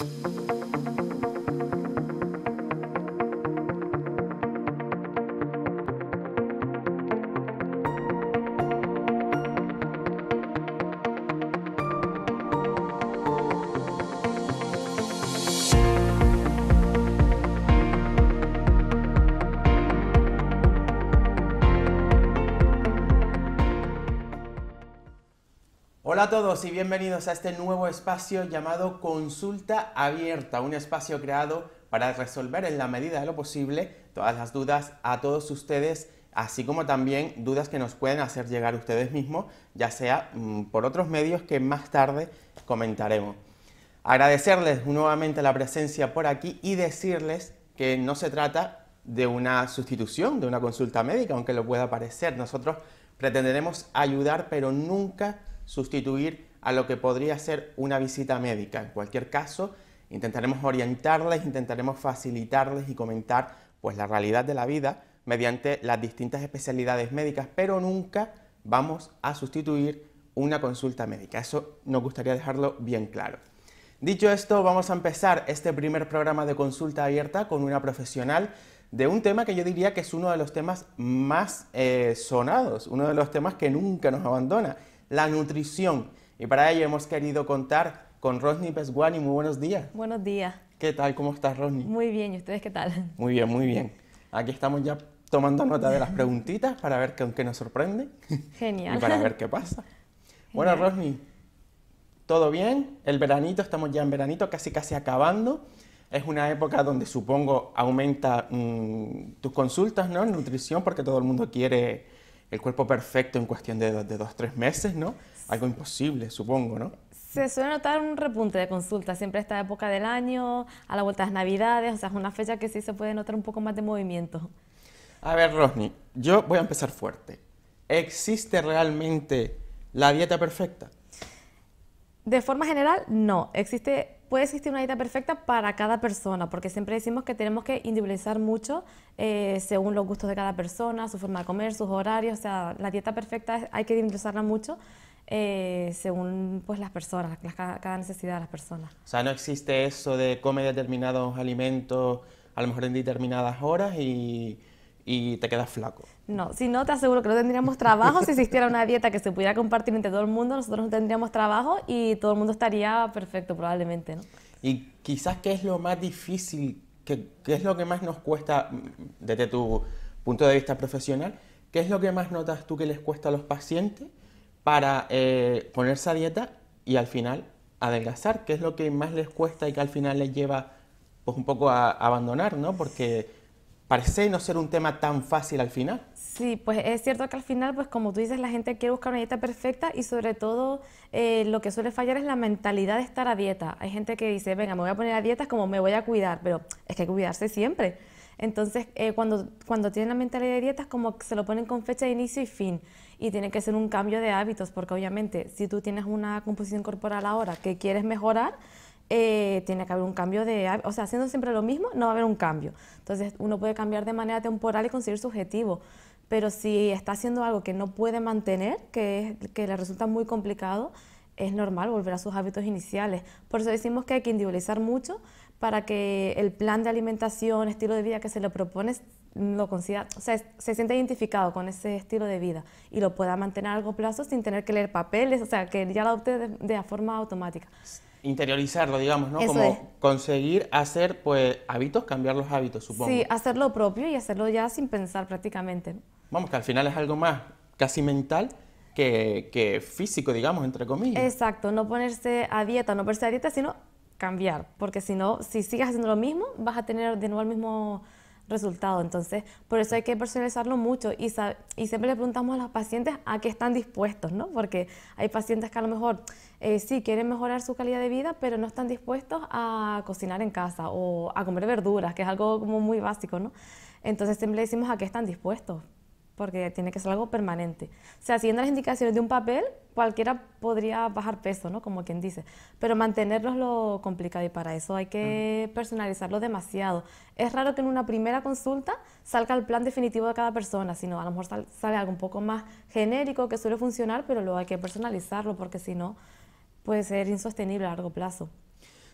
Thank you. a todos y bienvenidos a este nuevo espacio llamado Consulta Abierta, un espacio creado para resolver en la medida de lo posible todas las dudas a todos ustedes, así como también dudas que nos pueden hacer llegar ustedes mismos, ya sea mm, por otros medios que más tarde comentaremos. Agradecerles nuevamente la presencia por aquí y decirles que no se trata de una sustitución, de una consulta médica, aunque lo pueda parecer. Nosotros pretenderemos ayudar, pero nunca sustituir a lo que podría ser una visita médica. En cualquier caso, intentaremos orientarles, intentaremos facilitarles y comentar pues la realidad de la vida mediante las distintas especialidades médicas, pero nunca vamos a sustituir una consulta médica. Eso nos gustaría dejarlo bien claro. Dicho esto, vamos a empezar este primer programa de consulta abierta con una profesional de un tema que yo diría que es uno de los temas más eh, sonados, uno de los temas que nunca nos abandona, la nutrición. Y para ello hemos querido contar con Rosny Pesguani. Muy buenos días. Buenos días. ¿Qué tal? ¿Cómo estás, Rosny? Muy bien. ¿Y ustedes qué tal? Muy bien, muy bien. Aquí estamos ya tomando nota de las preguntitas para ver qué, nos sorprende. Genial. y para ver qué pasa. Bueno, Rosny, ¿todo bien? El veranito, estamos ya en veranito, casi casi acabando. Es una época donde supongo aumenta mm, tus consultas, ¿no? En nutrición, porque todo el mundo quiere el cuerpo perfecto en cuestión de, de dos, tres meses, ¿no? Algo imposible, supongo, ¿no? Se suele notar un repunte de consultas, siempre a esta época del año, a la vuelta de las navidades, o sea, es una fecha que sí se puede notar un poco más de movimiento. A ver, Rosny, yo voy a empezar fuerte. ¿Existe realmente la dieta perfecta? De forma general, no. Existe puede existir una dieta perfecta para cada persona, porque siempre decimos que tenemos que individualizar mucho eh, según los gustos de cada persona, su forma de comer, sus horarios, o sea, la dieta perfecta hay que individualizarla mucho. Eh, según pues las personas, cada, necesidad de las personas. O sea, no existe eso de comer determinados alimentos a lo mejor en determinadas horas y y te quedas flaco. No, si no, te aseguro que no tendríamos trabajo. Si existiera una dieta que se pudiera compartir entre todo el mundo, nosotros no tendríamos trabajo y todo el mundo estaría perfecto probablemente, ¿no? Y quizás qué es lo más difícil, qué, es lo que más nos cuesta desde tu punto de vista profesional, qué es lo que más notas tú que les cuesta a los pacientes para eh, ponerse a dieta y al final adelgazar, qué es lo que más les cuesta y que al final les lleva pues un poco a abandonar, ¿no? Porque parece no ser un tema tan fácil al final. Sí, pues es cierto que al final, pues como tú dices, la gente quiere buscar una dieta perfecta y sobre todo eh, lo que suele fallar es la mentalidad de estar a dieta. Hay gente que dice, venga, me voy a poner a dieta, como me voy a cuidar, pero es que hay que cuidarse siempre. Entonces, eh, cuando, cuando tienen la mentalidad de dieta, es como que se lo ponen con fecha de inicio y fin. Y tiene que ser un cambio de hábitos, porque obviamente, si tú tienes una composición corporal ahora que quieres mejorar, eh, tiene que haber un cambio de... O sea, haciendo siempre lo mismo, no va a haber un cambio. Entonces, uno puede cambiar de manera temporal y conseguir su objetivo. Pero si está haciendo algo que no puede mantener, que, le resulta muy complicado, es normal volver a sus hábitos iniciales. Por eso decimos que hay que individualizar mucho para que el plan de alimentación, estilo de vida que se le propone, lo consiga, o sea, se sienta identificado con ese estilo de vida y lo pueda mantener a largo plazo sin tener que leer papeles, o sea, que ya lo adopte de, de forma automática interiorizarlo, digamos, ¿no? Como conseguir hacer pues hábitos, cambiar los hábitos, supongo. Sí, hacerlo propio y hacerlo ya sin pensar prácticamente. Vamos, que al final es algo más casi mental que, físico, digamos, entre comillas. Exacto, no ponerse a dieta, no ponerse a dieta, sino cambiar, porque si no, si sigues haciendo lo mismo, vas a tener de nuevo el mismo resultado. Entonces, por eso hay que personalizarlo mucho y, y siempre le preguntamos a los pacientes a qué están dispuestos, ¿no? Porque hay pacientes que a lo mejor eh, sí quieren mejorar su calidad de vida, pero no están dispuestos a cocinar en casa o a comer verduras, que es algo como muy básico, ¿no? Entonces siempre decimos a qué están dispuestos, porque tiene que ser algo permanente. O sea, siguiendo las indicaciones de un papel, cualquiera podría bajar peso, ¿no? Como quien dice. Pero mantenerlo lo complicado y para eso hay que personalizarlo demasiado. Es raro que en una primera consulta salga el plan definitivo de cada persona, sino a lo mejor sale algo un poco más genérico que suele funcionar, pero luego hay que personalizarlo porque si no puede ser insostenible a largo plazo.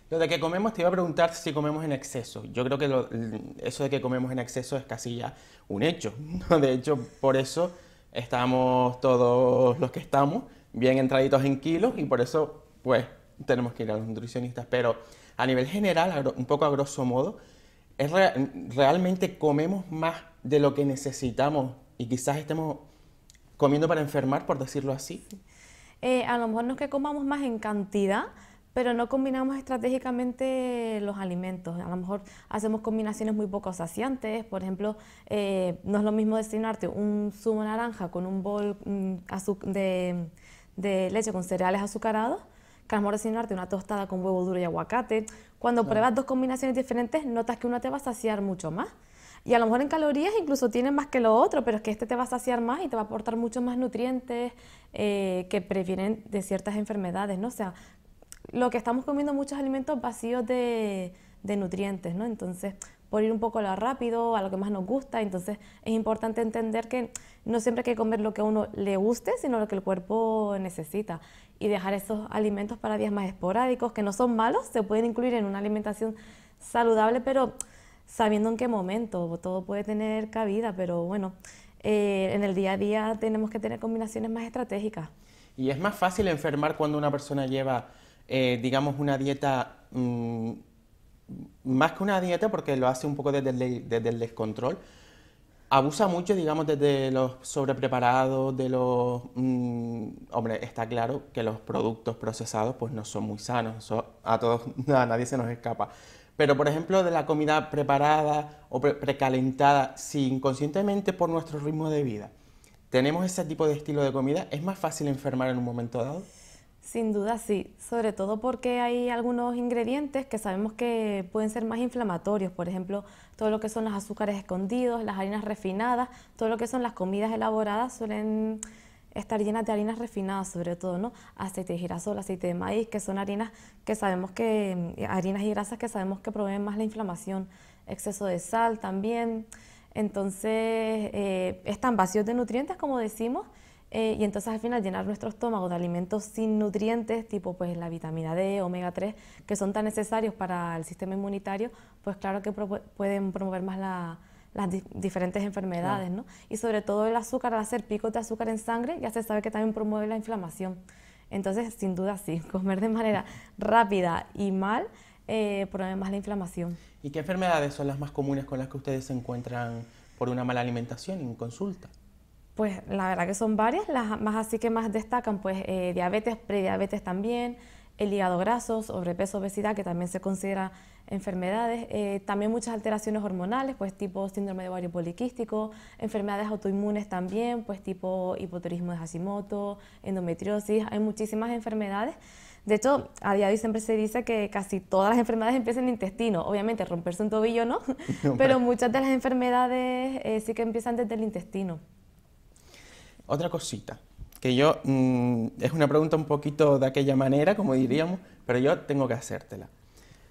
Lo de que comemos, te iba a preguntar si comemos en exceso. Yo creo que eso de que comemos en exceso es casi ya un hecho. De hecho, por eso estamos todos los que estamos bien entraditos en kilos y por eso, pues, tenemos que ir a los nutricionistas. Pero a nivel general, un poco a grosso modo, realmente comemos más de lo que necesitamos y quizás estemos comiendo para enfermar, por decirlo así. Eh, a lo mejor no es que comamos más en cantidad, pero no combinamos estratégicamente los alimentos. A lo mejor hacemos combinaciones muy poco saciantes. Por ejemplo, eh, no es lo mismo destinarte un zumo naranja con un bol mm, de, leche con cereales azucarados que a lo mejor una tostada con huevo duro y aguacate. Cuando pruebas dos combinaciones diferentes, notas que una te va a saciar mucho más. Y a lo mejor en calorías incluso tiene más que lo otro, pero es que este te va a saciar más y te va a aportar muchos más nutrientes eh, que previenen de ciertas enfermedades, ¿no? O sea, lo que estamos comiendo muchos alimentos vacíos de, de nutrientes, ¿no? Entonces, por ir un poco a lo rápido, a lo que más nos gusta. Entonces es importante entender que no siempre hay que comer lo que a uno le guste, sino lo que el cuerpo necesita. Y dejar esos alimentos para días más esporádicos, que no son malos, se pueden incluir en una alimentación saludable, pero sabiendo en qué momento, todo puede tener cabida, pero bueno, eh, en el día a día tenemos que tener combinaciones más estratégicas. ¿Y es más fácil enfermar cuando una persona lleva, eh, digamos, una dieta, mm, más que una dieta, porque lo hace un poco desde el, descontrol? abusa mucho, digamos, desde los sobrepreparados, de los... Mm, hombre, está claro que los productos procesados pues no son muy sanos, a todos, a nadie se nos escapa. Pero, por ejemplo, de la comida preparada o precalentada, si inconscientemente por nuestro ritmo de vida tenemos ese tipo de estilo de comida, ¿es más fácil enfermar en un momento dado? Sin duda sí, sobre todo porque hay algunos ingredientes que sabemos que pueden ser más inflamatorios, por ejemplo, todo lo que son los azúcares escondidos, las harinas refinadas, todo lo que son las comidas elaboradas suelen estar llenas de harinas refinadas, sobre todo, ¿no? Aceite de girasol, aceite de maíz, que son harinas que sabemos que, mm, harinas y grasas que sabemos que proveen más la inflamación, exceso de sal también. Entonces, eh, están vacíos de nutrientes, como decimos, eh, y entonces al final llenar nuestro estómago de alimentos sin nutrientes, tipo pues la vitamina D, omega 3, que son tan necesarios para el sistema inmunitario, pues claro que pueden promover más la, las diferentes enfermedades, ¿no? Y sobre todo el azúcar, al hacer picos de azúcar en sangre, ya se sabe que también promueve la inflamación. Entonces, sin duda sí, comer de manera rápida y mal eh, promueve más la inflamación. ¿Y qué enfermedades son las más comunes con las que ustedes se encuentran por una mala alimentación en consulta? Pues la verdad que son varias, las más así que más destacan, pues eh, diabetes, prediabetes también, el hígado graso, sobrepeso, obesidad, que también se considera enfermedades, eh, también muchas alteraciones hormonales, pues tipo síndrome de ovario poliquístico, enfermedades autoinmunes también, pues tipo hipoturismo de Hashimoto, endometriosis, hay muchísimas enfermedades. De hecho, a día de hoy siempre se dice que casi todas las enfermedades empiezan en el intestino. Obviamente, romperse un tobillo no, pero muchas de las enfermedades eh, sí que empiezan desde el intestino. Otra cosita, que yo, mm, es una pregunta un poquito de aquella manera, como diríamos, pero yo tengo que hacértela.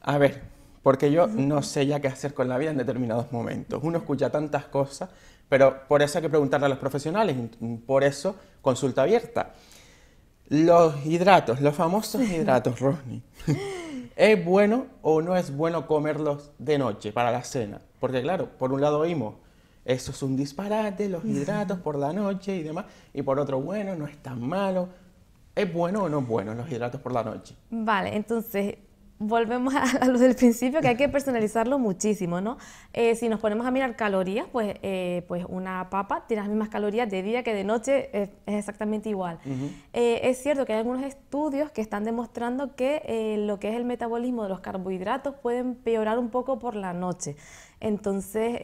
A ver, porque yo no sé ya qué hacer con la vida en determinados momentos. Uno escucha tantas cosas, pero por eso hay que preguntarle a los profesionales, por eso consulta abierta. Los hidratos, los famosos hidratos, Rosny. ¿Es bueno o no es bueno comerlos de noche para la cena? Porque claro, por un lado oímos, eso es un disparate, los hidratos por la noche y demás, y por otro, bueno, no es tan malo. ¿Es bueno o no es bueno los hidratos por la noche? Vale, entonces volvemos a lo del principio, que hay que personalizarlo muchísimo, ¿no? Eh, si nos ponemos a mirar calorías, pues, eh, pues una papa tiene las mismas calorías de día que de noche, es, exactamente igual. Eh, es cierto que hay algunos estudios que están demostrando que lo que es el metabolismo de los carbohidratos puede empeorar un poco por la noche. Entonces,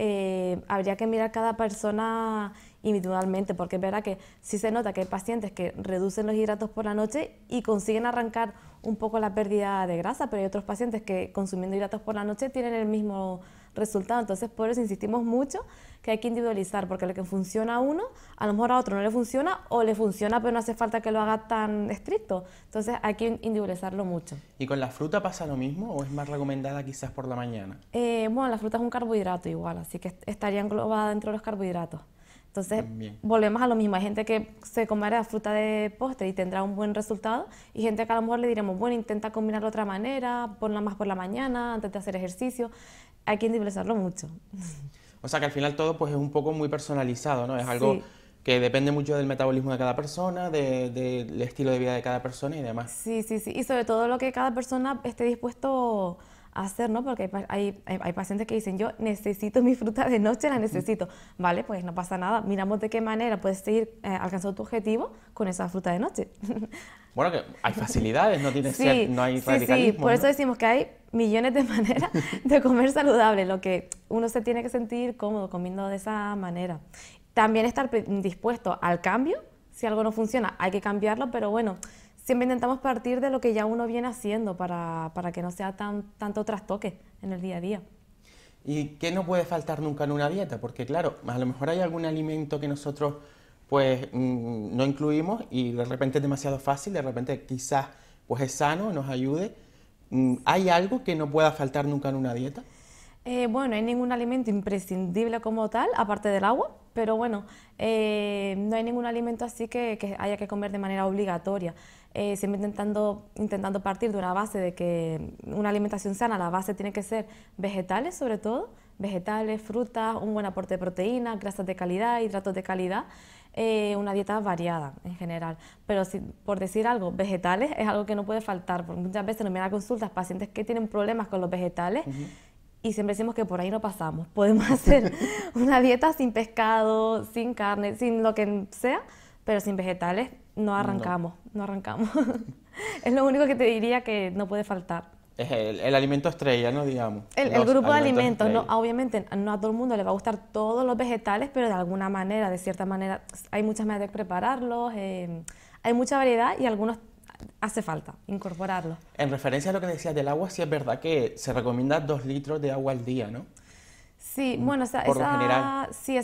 habría que mirar cada persona individualmente, porque es verdad que sí se nota que hay pacientes que reducen los hidratos por la noche y consiguen arrancar un poco la pérdida de grasa, pero hay otros pacientes que consumiendo hidratos por la noche tienen el mismo resultado. Entonces, por eso insistimos mucho que hay que individualizar, porque lo que funciona a uno, a lo mejor a otro no le funciona o le funciona, pero no hace falta que lo haga tan estricto. Entonces, hay que individualizarlo mucho. ¿Y con la fruta pasa lo mismo o es más recomendada quizás por la mañana? Eh, bueno, la fruta es un carbohidrato igual, así que estaría englobada dentro de los carbohidratos. Entonces, volvemos a lo mismo. Hay gente que se comerá fruta de postre y tendrá un buen resultado, y gente que a lo mejor le diremos, bueno, intenta combinarlo de otra manera, ponla más por la mañana, antes de hacer ejercicio. Hay que individualizarlo mucho. O sea que al final todo pues es un poco muy personalizado, ¿no? Es algo que depende mucho del metabolismo de cada persona, del estilo de vida de cada persona y demás. Sí, sí, sí. Y sobre todo lo que cada persona esté dispuesto hacer, ¿no? Porque hay, hay, pacientes que dicen, yo necesito mi fruta de noche, la necesito. Vale, pues no pasa nada, miramos de qué manera puedes seguir eh, alcanzando tu objetivo con esa fruta de noche. Bueno, hay facilidades, no, tienes ser, hay sí, sí, por eso decimos que hay millones de maneras de comer saludable, lo que uno se tiene que sentir cómodo comiendo de esa manera. También estar dispuesto al cambio, si algo no funciona hay que cambiarlo, pero bueno, siempre intentamos partir de lo que ya uno viene haciendo para, que no sea tan, tanto trastoque en el día a día. ¿Y qué no puede faltar nunca en una dieta? Porque claro, a lo mejor hay algún alimento que nosotros pues mm, no incluimos y de repente es demasiado fácil, de repente quizás pues es sano, nos ayude. Mm, ¿Hay algo que no pueda faltar nunca en una dieta? Eh, bueno, no hay ningún alimento imprescindible como tal, aparte del agua, pero bueno, eh, no hay ningún alimento así que, haya que comer de manera obligatoria. Eh, siempre intentando, intentando partir de una base de que una alimentación sana, la base tiene que ser vegetales sobre todo, vegetales, frutas, un buen aporte de proteínas, grasas de calidad, hidratos de calidad, una dieta variada en general. Pero si, por decir algo, vegetales es algo que no puede faltar, porque muchas veces nos vienen consultas pacientes que tienen problemas con los vegetales y siempre decimos que por ahí no pasamos. Podemos hacer una dieta sin pescado, sin carne, sin lo que sea, pero sin vegetales no arrancamos, no, arrancamos. es lo único que te diría que no puede faltar. Es el, alimento estrella, ¿no? Digamos. El, grupo de alimentos, no, obviamente no a todo el mundo le va a gustar todos los vegetales, pero de alguna manera, de cierta manera, hay muchas maneras de prepararlos, eh, hay mucha variedad y algunos hace falta incorporarlo. En referencia a lo que decías del agua, sí es verdad que se recomienda dos litros de agua al día, ¿no? Sí, mm, bueno, esa, Sí,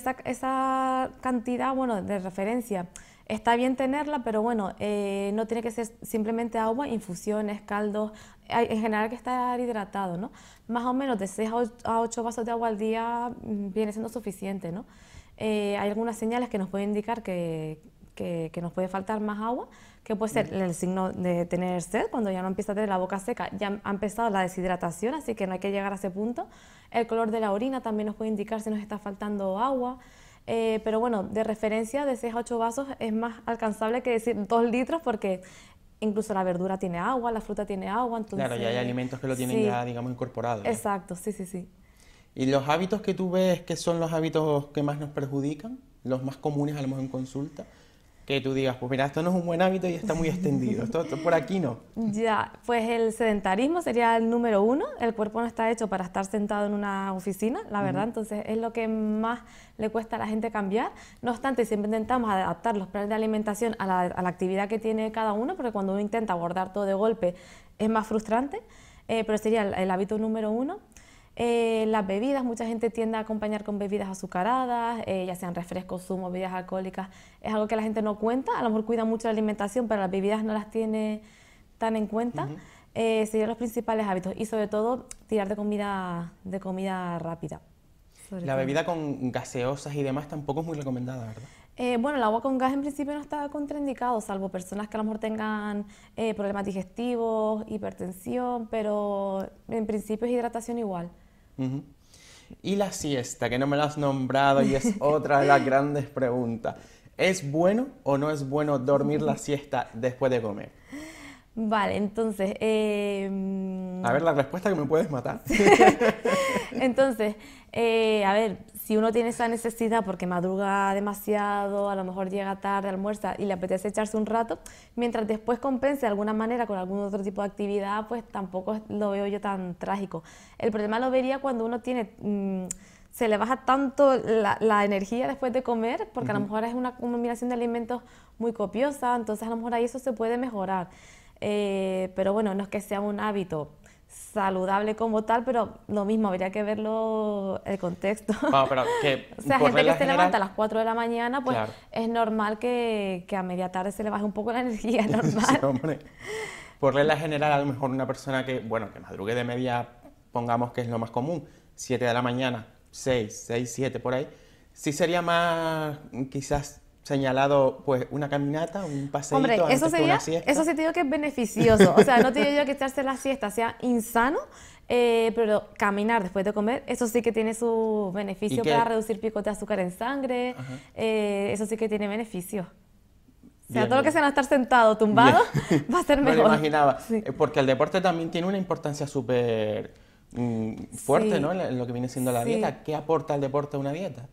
cantidad, bueno, de referencia. Está bien tenerla, pero bueno, eh, no tiene que ser simplemente agua, infusiones, caldos, en general que estar hidratado, ¿no? Más o menos de seis a ocho vasos de agua al día mm, viene siendo suficiente, ¿no? Eh, hay algunas señales que nos pueden indicar que, que, nos puede faltar más agua, que puede ser el signo de tener sed, cuando ya no empieza a tener la boca seca, ya ha empezado la deshidratación, así que no hay que llegar a ese punto. El color de la orina también nos puede indicar si nos está faltando agua. Eh, pero bueno, de referencia de 6 a 8 vasos es más alcanzable que decir 2 litros porque incluso la verdura tiene agua, la fruta tiene agua. Entonces, claro, ya hay alimentos que lo tienen ya, digamos, incorporado. Exacto, sí, sí, sí. ¿Y los hábitos que tú ves que son los hábitos que más nos perjudican? ¿Los más comunes a lo mejor en consulta? que tú digas, pues mira, esto no es un buen hábito y está muy extendido, esto, por aquí no. Ya, pues el sedentarismo sería el número uno, el cuerpo no está hecho para estar sentado en una oficina, la verdad, entonces es lo que más le cuesta a la gente cambiar, no obstante, siempre intentamos adaptar los planes de alimentación a la, actividad que tiene cada uno, porque cuando uno intenta abordar todo de golpe es más frustrante, eh, pero sería el, el hábito número uno. Eh, las bebidas, mucha gente tiende a acompañar con bebidas azucaradas, eh, ya sean refrescos, zumos, bebidas alcohólicas, es algo que la gente no cuenta, a lo mejor cuida mucho la alimentación, pero las bebidas no las tiene tan en cuenta. Eh, serían los principales hábitos y sobre todo tirar de comida, de comida rápida. La bebida con gaseosas y demás tampoco es muy recomendada, ¿verdad? bueno, el agua con gas en principio no está contraindicado, salvo personas que a lo mejor tengan problemas digestivos, hipertensión, pero en principio es hidratación igual. Y la siesta, que no me la has nombrado y es otra de las grandes preguntas. ¿Es bueno o no es bueno dormir la siesta después de comer? Vale, entonces... Em, A ver, la respuesta que me puedes matar. Entonces, eh, a ver, si uno tiene esa necesidad porque madruga demasiado, a lo mejor llega tarde, almuerza y le apetece echarse un rato, mientras después compense de alguna manera con algún otro tipo de actividad, pues tampoco lo veo yo tan trágico. El problema lo vería cuando uno tiene... Mm, se le baja tanto la, energía después de comer, porque a lo mejor es una combinación de alimentos muy copiosa, entonces a lo mejor ahí eso se puede mejorar. Eh, pero bueno, no es que sea un hábito saludable como tal, pero lo mismo, habría que verlo el contexto. o sea, gente que se levanta a las 4 de la mañana, pues es normal que, a media tarde se le baje un poco la energía, es normal. por regla general, a lo mejor una persona que, bueno, que madrugue de media, pongamos que es lo más común, 7 de la mañana, 6, 6, 7 por ahí, sí sería más quizás señalado pues una caminata, un paseo. Hombre, eso sería, eso sí te digo que es beneficioso. O sea, no te digo yo que echarse la siesta sea insano, eh, pero caminar después de comer, eso sí que tiene su beneficio para reducir picos de azúcar en sangre, eh, eso sí que tiene beneficio. O sea, todo lo que sea no estar sentado, tumbado, va a ser mejor. Me lo imaginaba, eh, porque el deporte también tiene una importancia súper mm, fuerte, ¿no? En lo que viene siendo la dieta. ¿Qué aporta el deporte a una dieta?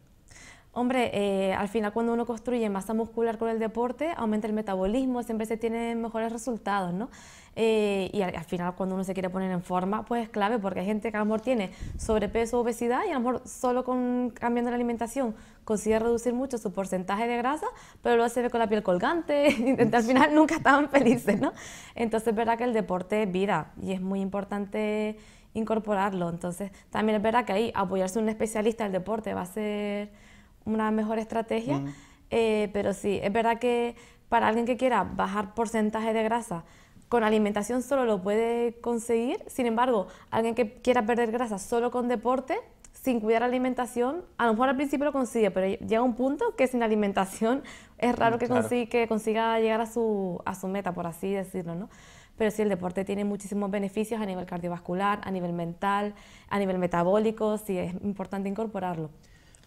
Hombre, eh, al final cuando uno construye masa muscular con el deporte, aumenta el metabolismo, siempre se tienen mejores resultados, ¿no? Eh, y al, final cuando uno se quiere poner en forma, pues es clave, porque hay gente que a lo mejor tiene sobrepeso, obesidad, y a lo mejor solo con, cambiando la alimentación consigue reducir mucho su porcentaje de grasa, pero luego se ve con la piel colgante, y al final nunca estaban felices, ¿no? Entonces es verdad que el deporte es vida, y es muy importante incorporarlo. Entonces también es verdad que ahí apoyarse un especialista del deporte va a ser una mejor estrategia. Eh, pero sí, es verdad que para alguien que quiera bajar porcentaje de grasa con alimentación solo lo puede conseguir. Sin embargo, alguien que quiera perder grasa solo con deporte, sin cuidar la alimentación, a lo mejor al principio lo consigue, pero llega un punto que sin alimentación es raro mm, que, consiga, consiga llegar a su, a su meta, por así decirlo, ¿no? Pero sí, el deporte tiene muchísimos beneficios a nivel cardiovascular, a nivel mental, a nivel metabólico, sí, es importante incorporarlo.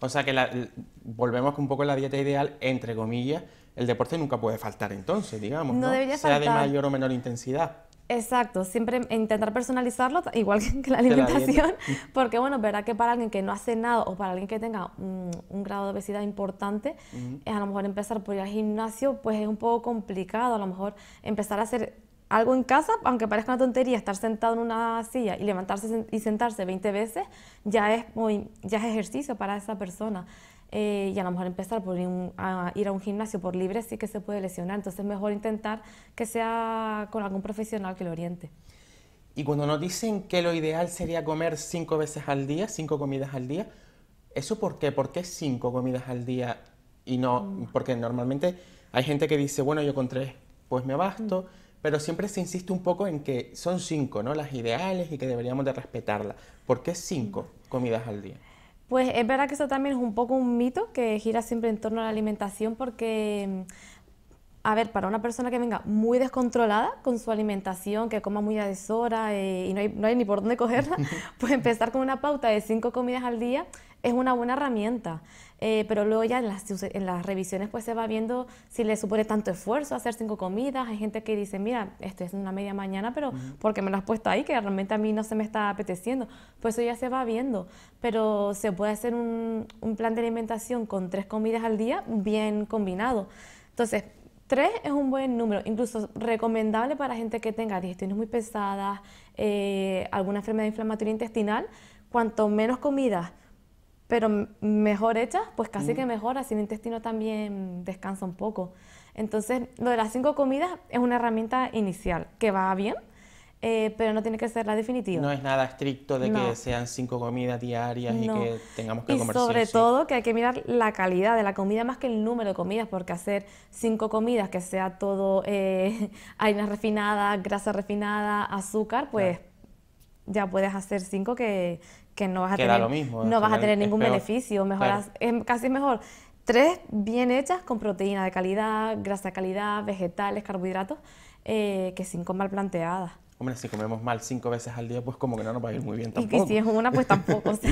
O sea que la, volvemos un poco a la dieta ideal, entre comillas, el deporte nunca puede faltar entonces, digamos, ¿no? sea de mayor o menor intensidad. Exacto, siempre intentar personalizarlo, igual que la alimentación, porque bueno, verá que para alguien que no hace nada o para alguien que tenga un, grado de obesidad importante, a lo mejor empezar por ir al gimnasio, pues es un poco complicado, a lo mejor empezar a hacer algo en casa, aunque parezca una tontería, estar sentado en una silla y levantarse y sentarse 20 veces ya es, muy, ya es ejercicio para esa persona. Eh, y a lo mejor empezar por ir, a ir a un gimnasio por libre sí que se puede lesionar, entonces es mejor intentar que sea con algún profesional que lo oriente. Y cuando nos dicen que lo ideal sería comer cinco veces al día, cinco comidas al día, ¿eso por qué? ¿Por qué cinco comidas al día y no? Mm. Porque normalmente hay gente que dice, bueno, yo con tres pues me abasto, mm pero siempre se insiste un poco en que son cinco, ¿no? Las ideales y que deberíamos de respetarlas. ¿Por qué cinco comidas al día? Pues es verdad que eso también es un poco un mito que gira siempre en torno a la alimentación porque, a ver, para una persona que venga muy descontrolada con su alimentación, que coma muy a deshora eh, y no hay, no hay, ni por dónde cogerla, pues empezar con una pauta de cinco comidas al día es una buena herramienta, eh, pero luego ya en las, revisiones pues se va viendo si le supone tanto esfuerzo hacer cinco comidas, hay gente que dice, mira, esto es una media mañana, pero ¿por qué porque me lo has puesto ahí, que realmente a mí no se me está apeteciendo, pues eso ya se va viendo, pero se puede hacer un, plan de alimentación con tres comidas al día bien combinado. Entonces, Tres es un buen número, incluso recomendable para gente que tenga digestiones muy pesadas, eh, alguna enfermedad inflamatoria intestinal. Cuanto menos comidas pero mejor hecha, pues casi que mejor, así el intestino también descansa un poco. Entonces, lo de las cinco comidas es una herramienta inicial que va bien, eh, pero no tiene que ser la definitiva. No es nada estricto de que sean cinco comidas diarias y que tengamos que y comer Sobre todo que hay que mirar la calidad de la comida más que el número de comidas, porque hacer cinco comidas que sea todo eh, harina refinada, grasa refinada, azúcar, pues ya puedes hacer cinco que, no vas a tener, no vas a tener ningún beneficio. Mejor Es casi mejor tres bien hechas con proteína de calidad, grasa de calidad, vegetales, carbohidratos, eh, que cinco mal planteadas. Hombre, si comemos mal cinco veces al día, pues como que no nos va a ir muy bien tampoco. Y si es una, pues tampoco.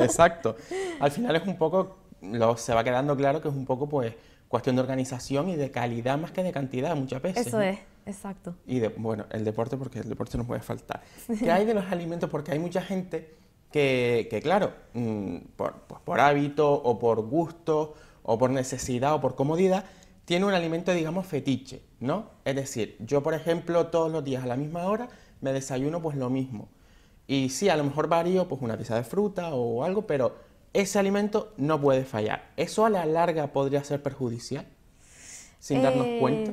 Exacto. Al final es un poco, lo, se va quedando claro que es un poco pues cuestión de organización y de calidad más que de cantidad muchas veces. Eso es. Exacto. Y bueno, el deporte, porque el deporte no puede faltar. ¿Qué hay de los alimentos? Porque hay mucha gente que, claro, mm, por, hábito o por gusto o por necesidad o por comodidad, tiene un alimento, digamos, fetiche, ¿no? Es decir, yo, por ejemplo, todos los días a la misma hora me desayuno pues lo mismo. Y sí, a lo mejor varío pues una pieza de fruta o algo, pero ese alimento no puede fallar. ¿Eso a la larga podría ser perjudicial? Sin darnos eh, cuenta.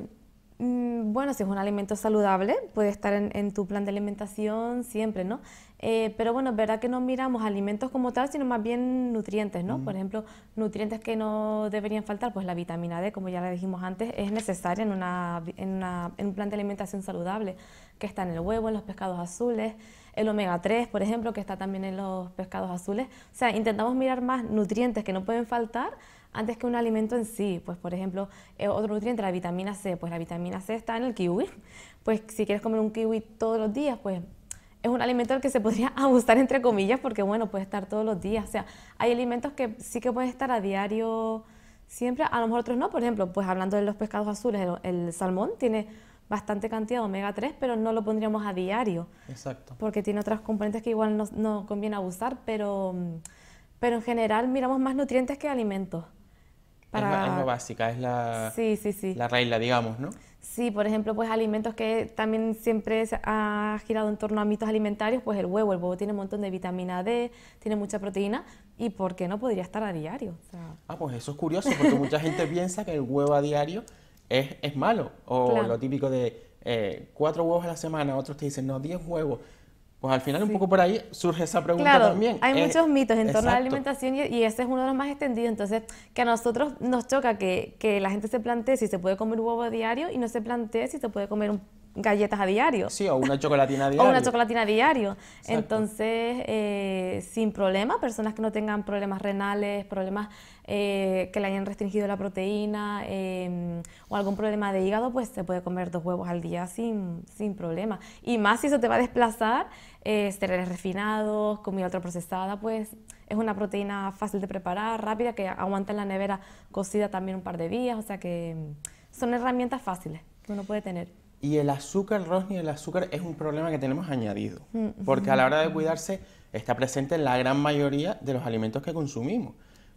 Mm, bueno, si es un alimento saludable, puede estar en, tu plan de alimentación siempre, ¿no? Eh, pero bueno, es verdad que no miramos alimentos como tal, sino más bien nutrientes, ¿no? Por mm. ejemplo, nutrientes que no deberían faltar, pues la vitamina D, como ya le dijimos antes, es necesaria en, en un plan de alimentación saludable, que está en el huevo, en los pescados azules, el omega 3, por ejemplo, que está también en los pescados azules. O sea, intentamos mirar más nutrientes que no pueden faltar antes que un alimento en sí. Pues, por ejemplo, eh, otro nutriente, la vitamina C. Pues la vitamina C está en el kiwi. Pues si quieres comer un kiwi todos los días, pues es un alimento al que se podría abusar, entre comillas, porque, bueno, puede estar todos los días. O sea, hay alimentos que sí que pueden estar a diario siempre, a lo mejor otros no. Por ejemplo, pues hablando de los pescados azules, el, salmón tiene bastante cantidad de omega 3, pero no lo pondríamos a diario. Exacto. Porque tiene otras componentes que igual no, no conviene abusar, pero, pero en general miramos más nutrientes que alimentos. Es, lo, básica, es la, la regla, digamos, ¿no? Sí, por ejemplo, pues alimentos que también siempre ha girado en torno a mitos alimentarios, pues el huevo, el huevo tiene un montón de vitamina D, tiene mucha proteína, ¿y por qué no podría estar a diario? Ah, pues eso es curioso, porque mucha gente piensa que el huevo a diario es, es malo, o lo típico de eh, cuatro huevos a la semana, otros te dicen, no, diez huevos, pues al final, un poco por ahí surge esa pregunta claro, también. Hay eh, muchos mitos en torno a la alimentación y, ese es uno de los más extendidos. Entonces, que a nosotros nos choca que, que, la gente se plantee si se puede comer huevo a diario y no se plantee si se puede comer un galletas a diario. Sí, o una chocolatina a diario. o una chocolatina a diario. Entonces, eh, sin problema, personas que no tengan problemas renales, problemas eh, que le hayan restringido la proteína em, o algún problema de hígado, pues se puede comer dos huevos al día sin, sin problema. Y más si eso te va a desplazar, cereales refinados, comida ultraprocesada, pues es una proteína fácil de preparar, rápida, que aguanta en la nevera cocida también un par de días, o sea que mm, son herramientas fáciles que uno puede tener. Y el azúcar, Rosny, el azúcar es un problema que tenemos añadido, mm. porque a la hora de cuidarse está presente en la gran mayoría de los alimentos que consumimos.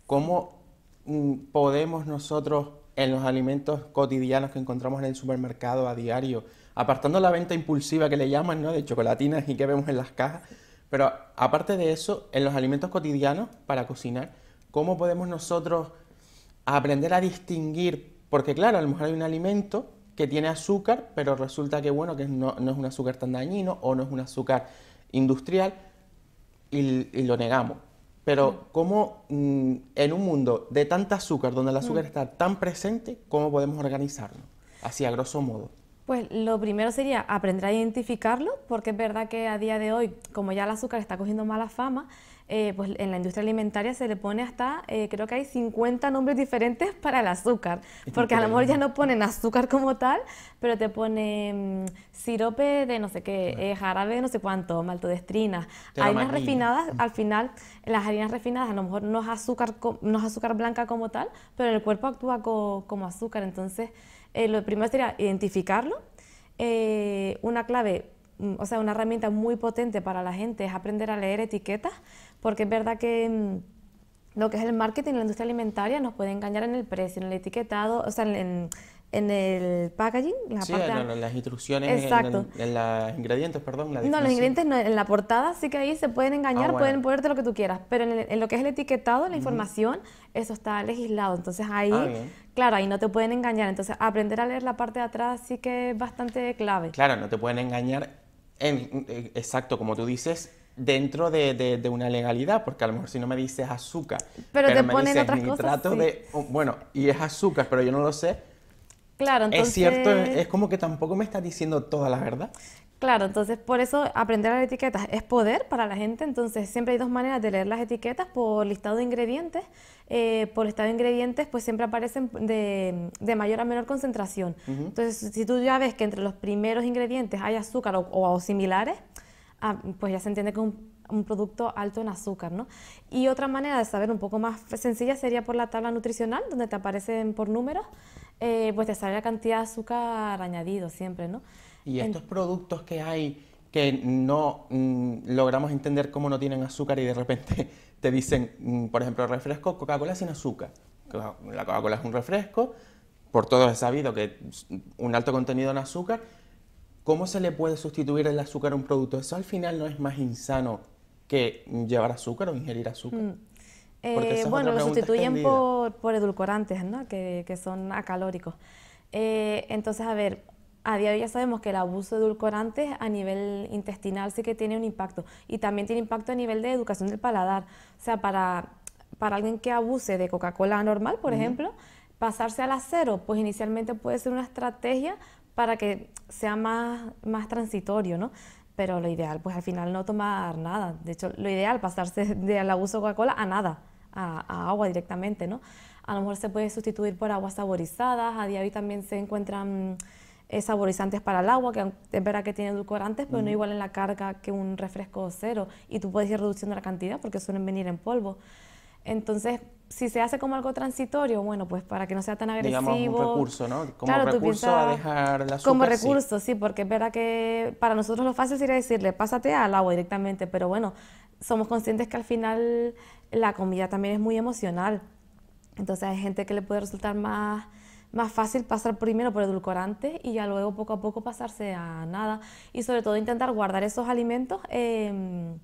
¿Cómo mm, podemos nosotros en los alimentos cotidianos que encontramos en el supermercado a diario, apartando la venta impulsiva que le llaman, ¿no? De chocolatinas y que vemos en las cajas, pero aparte de eso, en los alimentos cotidianos para cocinar, ¿cómo podemos nosotros aprender a distinguir? Porque claro, a lo mejor hay un alimento que tiene azúcar, pero resulta que bueno, que no, es un azúcar tan dañino o no es un azúcar industrial y, lo negamos. Pero mm. ¿cómo mm, en un mundo de tanta azúcar, donde el azúcar mm. está tan presente, cómo podemos organizarnos? Así, a grosso modo. Pues lo primero sería aprender a identificarlo, porque es verdad que a día de hoy, como ya el azúcar está cogiendo mala fama, eh, pues en la industria alimentaria se le pone hasta, eh, creo que hay 50 nombres diferentes para el azúcar, porque a lo mejor ya no ponen azúcar como tal, pero te ponen sirope de no sé qué, eh, jarabe de no sé cuánto, maltodestrina, harinas refinadas, mm. al final las harinas refinadas a lo mejor no es azúcar, no es azúcar blanca como tal, pero el cuerpo actúa como azúcar, entonces... Eh, lo primero sería identificarlo. Eh, una clave, mm, o sea, una herramienta muy potente para la gente es aprender a leer etiquetas, porque es verdad que mm, lo que es el marketing en la industria alimentaria nos puede engañar en el precio, en el etiquetado, o sea, en, en el packaging, la las instrucciones, En, los ingredientes, perdón. no, los ingredientes en la portada sí que ahí se pueden engañar, ah, pueden ponerte lo que tú quieras, pero en, lo que es el etiquetado, la información, eso está legislado, entonces ahí, ah, claro, ahí no te pueden engañar, entonces aprender a leer la parte de atrás sí que es bastante clave. Claro, no te pueden engañar, eh, exacto, como tú dices, dentro de, una legalidad, porque a lo mejor si no me dices azúcar, pero, te me ponen dices otras cosas, de, oh, bueno, y es azúcar, pero yo no lo sé, Claro, entonces... Es cierto, es como que tampoco me estás diciendo toda la verdad. Claro, entonces por eso aprender las etiquetas es poder para la gente, entonces siempre hay dos maneras de leer las etiquetas, por listado de ingredientes, eh, por listado de ingredientes pues siempre aparecen de, mayor a menor concentración. Entonces si tú ya ves que entre los primeros ingredientes hay azúcar o, similares, ah, pues ya se entiende que un un producto alto en azúcar, Y otra manera de saber un poco más sencilla sería por la tabla nutricional, donde te aparecen por números, eh, pues te sale la cantidad de azúcar añadido siempre, Y estos productos que hay que no mm, logramos entender cómo no tienen azúcar y de repente te dicen, mm, por ejemplo, refresco Coca-Cola sin azúcar. La Coca-Cola es un refresco, por todo es sabido que un alto contenido en azúcar, ¿Cómo se le puede sustituir el azúcar a un producto? Eso al final no es más insano que llevar azúcar o ingerir azúcar. Mm. Eh, bueno, lo sustituyen por, edulcorantes, ¿no? que, son acalóricos. Eh, entonces, a ver, a día de hoy ya sabemos que el abuso de edulcorantes a nivel intestinal sí que tiene un impacto y también tiene impacto a nivel de educación del paladar. O sea, para, para alguien que abuse de Coca-Cola normal, por ejemplo, pasarse al acero, pues inicialmente puede ser una estrategia para que sea más, más transitorio, ¿no? pero lo ideal, pues al final no tomar nada. De hecho, lo ideal, pasarse del abuso Coca-Cola a nada, a, agua directamente, ¿no? A lo mejor se puede sustituir por aguas saborizadas, a día de hoy también se encuentran eh, saborizantes para el agua, que es verdad que tienen edulcorantes, pero no igual en la carga que un refresco cero, y tú puedes ir reduciendo la cantidad porque suelen venir en polvo. Entonces, si se hace como algo transitorio, bueno, pues para que no sea tan agresivo. Digamos, un recurso, ¿no? Como recurso a dejar la Como recurso, sí. porque es verdad que para nosotros lo fácil sería decirle, pásate al agua directamente, pero bueno, somos conscientes que al final la comida también es muy emocional. Entonces hay gente que le puede resultar más, más fácil pasar primero por edulcorante y ya luego poco a poco pasarse a nada. Y sobre todo intentar guardar esos alimentos. Em,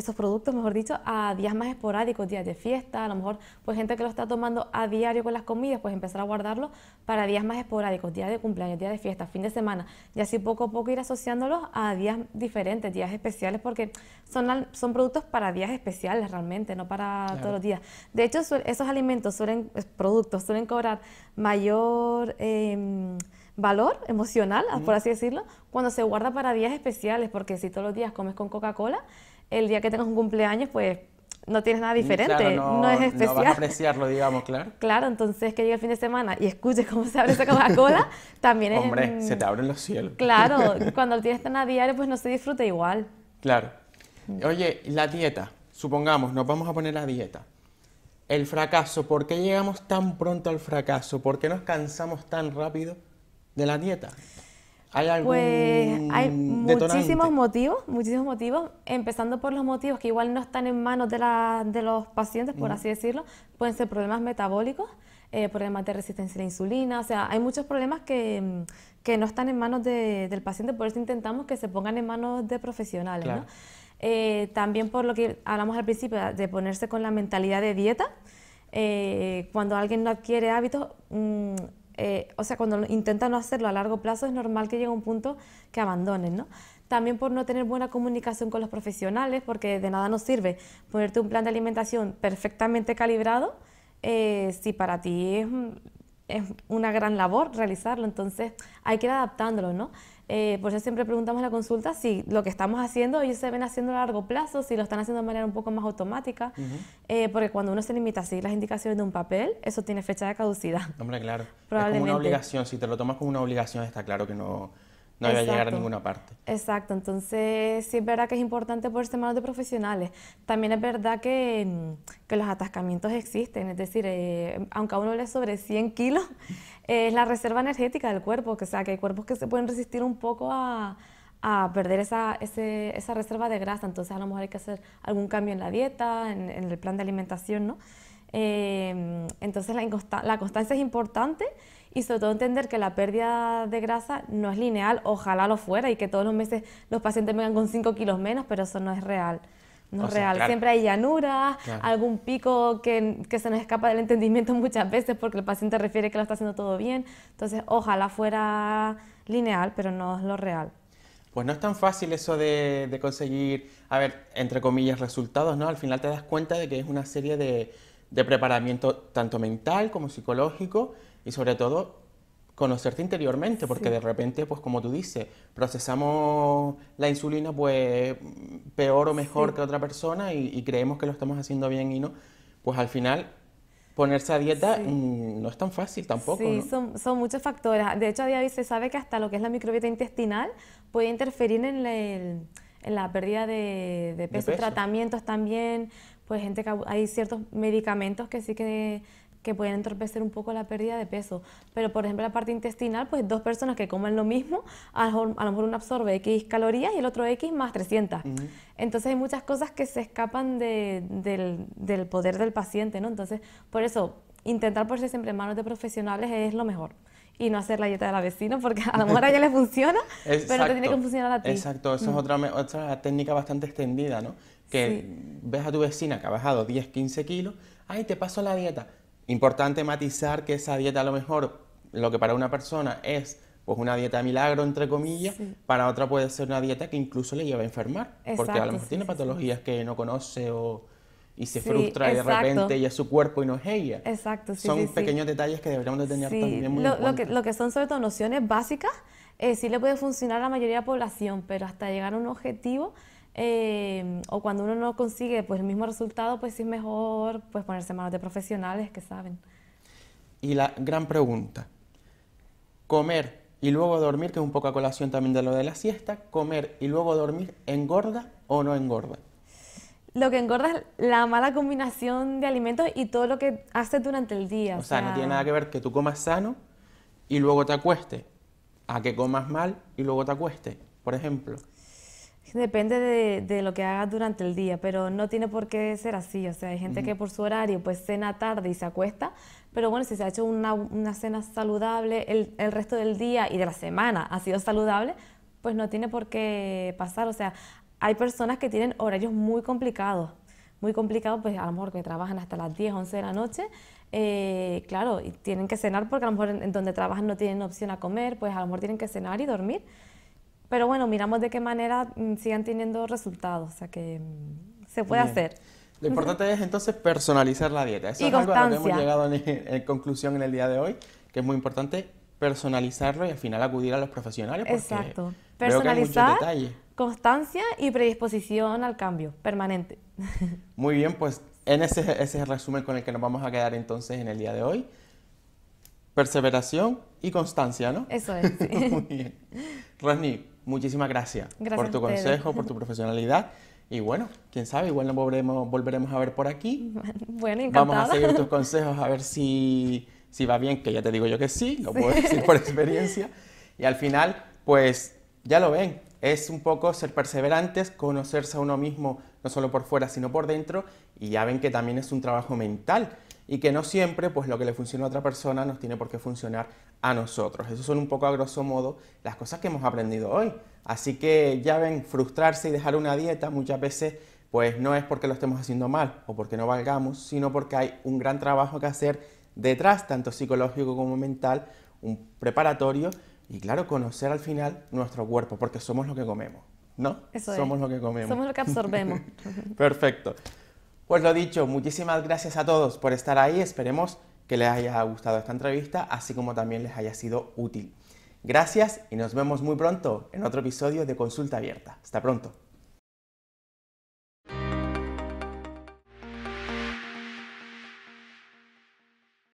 esos productos, mejor dicho, a días más esporádicos, días de fiesta, a lo mejor pues gente que lo está tomando a diario con las comidas, pues empezar a guardarlo para días más esporádicos, días de cumpleaños, días de fiesta, fin de semana, y así poco a poco ir asociándolos a días diferentes, días especiales, porque son, son productos para días especiales realmente, no para todos los días. De hecho, esos alimentos suelen, productos suelen cobrar mayor... Em, valor emocional, por así decirlo, cuando se guarda para días especiales, porque si todos los días comes con Coca-Cola, el día que tengas un cumpleaños, pues no tienes nada mm, diferente, no, es especial. No vas a apreciarlo, digamos, claro. Claro, entonces que llegue el fin de semana y escuches cómo se abre esa Coca-Cola, también es... Hombre, se te abren los cielos. Claro, cuando lo tienes tan a diario, pues no se disfruta igual. Claro. Mm. Oye, la dieta, supongamos, nos vamos a poner a dieta. El fracaso, ¿por qué llegamos tan pronto al fracaso? ¿Por qué nos cansamos tan rápido de la dieta? ¿Hay pues hay muchísimos motivos, muchísimos motivos, empezando por los motivos que igual no están en manos de, la, de los pacientes, por mm. así decirlo, pueden ser problemas metabólicos, eh, problemas de resistencia a la insulina, o sea, hay muchos problemas que, mm, no están en manos del paciente, por eso intentamos que se pongan en manos de profesionales. Eh, también por lo que hablamos al principio, ah, de ponerse con la mentalidad de dieta, eh, cuando alguien no adquiere hábitos, mm, eh, o sea, cuando intentan no hacerlo a largo plazo, es normal que llegue un punto que abandonen, ¿no? También por no tener buena comunicación con los profesionales, porque de nada nos sirve ponerte un plan de alimentación perfectamente calibrado eh, si para ti es, es, una gran labor realizarlo. Entonces hay que ir adaptándolo, ¿no? Eh, por eso siempre preguntamos en la consulta si lo que estamos haciendo ellos se ven haciendo a largo plazo, si lo están haciendo de manera un poco más automática, eh, porque cuando uno se limita a seguir las indicaciones de un papel, eso tiene fecha de caducidad. Hombre, claro. Probablemente. Es una obligación, si te lo tomas como una obligación está claro que no no iba a llegar a ninguna parte. Exacto, entonces sí es verdad que es importante por ponerse manos de profesionales. También es verdad que, mm, los atascamientos existen, es decir, eh, aunque a uno le sobre 100 kilos, es la reserva energética del cuerpo, que, sea, que hay cuerpos que se pueden resistir un poco a, perder esa, reserva de grasa, entonces a lo mejor hay que hacer algún cambio en la dieta, en, el plan de alimentación, ¿no? Eh, mm, entonces la, la constancia es importante y sobre todo entender que la pérdida de grasa no es lineal, ojalá lo fuera y que todos los meses los pacientes vengan con 5 kilos menos, pero eso no es real. No es real, siempre hay llanuras, algún pico que, se nos escapa del entendimiento muchas veces porque el paciente refiere que lo está haciendo todo bien. Entonces, ojalá fuera lineal, pero no es lo real. Pues no es tan fácil eso de, conseguir, a ver, entre comillas, resultados, ¿no? Al final te das cuenta de que es una serie de, de preparamiento tanto mental como psicológico y sobre todo conocerte interiormente, porque de repente, pues como tú dices, procesamos la insulina pues peor o mejor que otra persona y, creemos que lo estamos haciendo bien y no, pues al final ponerse a dieta no es tan fácil tampoco. Sí, son, muchos factores. De hecho, a día de hoy se sabe que hasta lo que es la microbiota intestinal puede interferir en, la pérdida de, peso, tratamientos también, pues gente que hay ciertos medicamentos que sí que que pueden entorpecer un poco la pérdida de peso. Pero por ejemplo la parte intestinal, pues dos personas que comen lo mismo, a lo mejor, uno absorbe X calorías y el otro X más 300. Entonces hay muchas cosas que se escapan del, poder del paciente, ¿no? Entonces, por eso, intentar ponerse siempre en manos de profesionales es lo mejor. Y no hacer la dieta de la vecina, porque a lo mejor a ella le funciona, pero te tiene que funcionar a ti. Exacto, esa es otra, técnica bastante extendida, ¿no? Que ves a tu vecina que ha bajado 10, 15 kilos, ay, te paso la dieta Importante matizar que esa dieta a lo mejor, lo que para una persona es pues una dieta milagro, entre comillas, para otra puede ser una dieta que incluso le lleva a enfermar, porque a lo mejor tiene patologías que no conoce o y se frustra y de repente ella es su cuerpo y no es ella. Exacto, sí. Son pequeños detalles que deberíamos de tener también muy en Lo, que, son sobre todo nociones básicas, eh, sí le puede funcionar a la mayoría de la población, pero hasta llegar a un objetivo Em, o cuando uno no consigue pues, el mismo resultado, pues sí es mejor pues, ponerse manos de profesionales que saben. Y la gran pregunta, comer y luego dormir, que es un poco a colación también de lo de la siesta, comer y luego dormir, ¿engorda o no engorda? Lo que engorda es la mala combinación de alimentos y todo lo que haces durante el día. O, sea, no tiene nada que ver que tú comas sano y luego te acueste a que comas mal y luego te acueste. por ejemplo. Depende de, lo que hagas durante el día, pero no tiene por qué ser así. O sea, hay gente que por su horario pues cena tarde y se acuesta, pero bueno, si se ha hecho una, una cena saludable el, resto del día y de la semana ha sido saludable, pues no tiene por qué pasar. O sea, hay personas que tienen horarios muy complicados, muy complicados, pues a lo mejor que trabajan hasta las 10, 11 de la noche. Eh, claro, y tienen que cenar porque a lo mejor en donde trabajan no tienen opción a comer, pues a lo mejor tienen que cenar y dormir pero bueno, miramos de qué manera mm, sigan teniendo resultados, o sea que mm, se puede hacer. Lo importante es entonces personalizar la dieta. Eso y es lo que hemos llegado en, en, conclusión en el día de hoy, que es muy importante personalizarlo y al final acudir a los profesionales. Exacto. Personalizar, constancia y predisposición al cambio permanente. Muy bien, pues en ese, ese es el resumen con el que nos vamos a quedar entonces en el día de hoy. Perseveración y constancia, ¿no? Eso es. muy bien. Rasni, muchísimas gracias, por tu consejo, por tu profesionalidad. Y bueno, quién sabe, igual nos volveremos, volveremos a ver por aquí. Bueno, Vamos a seguir tus consejos a ver si, va bien, que ya te digo yo que sí, lo puedo decir por experiencia. Y al final, pues ya lo ven, es un poco ser perseverantes, conocerse a uno mismo, no solo por fuera, sino por dentro, y ya ven que también es un trabajo mental y que no siempre, pues lo que le funciona a otra persona nos tiene por qué funcionar a nosotros. Eso son un poco a grosso modo las cosas que hemos aprendido hoy. Así que ya ven, frustrarse y dejar una dieta muchas veces pues no es porque lo estemos haciendo mal o porque no valgamos, sino porque hay un gran trabajo que hacer detrás, tanto psicológico como mental, un preparatorio y claro, conocer al final nuestro cuerpo, porque somos lo que comemos, ¿no? somos lo que comemos. Somos lo que absorbemos. Perfecto. Pues lo dicho, muchísimas gracias a todos por estar ahí. Esperemos que les haya gustado esta entrevista, así como también les haya sido útil. Gracias y nos vemos muy pronto en otro episodio de Consulta Abierta. Hasta pronto.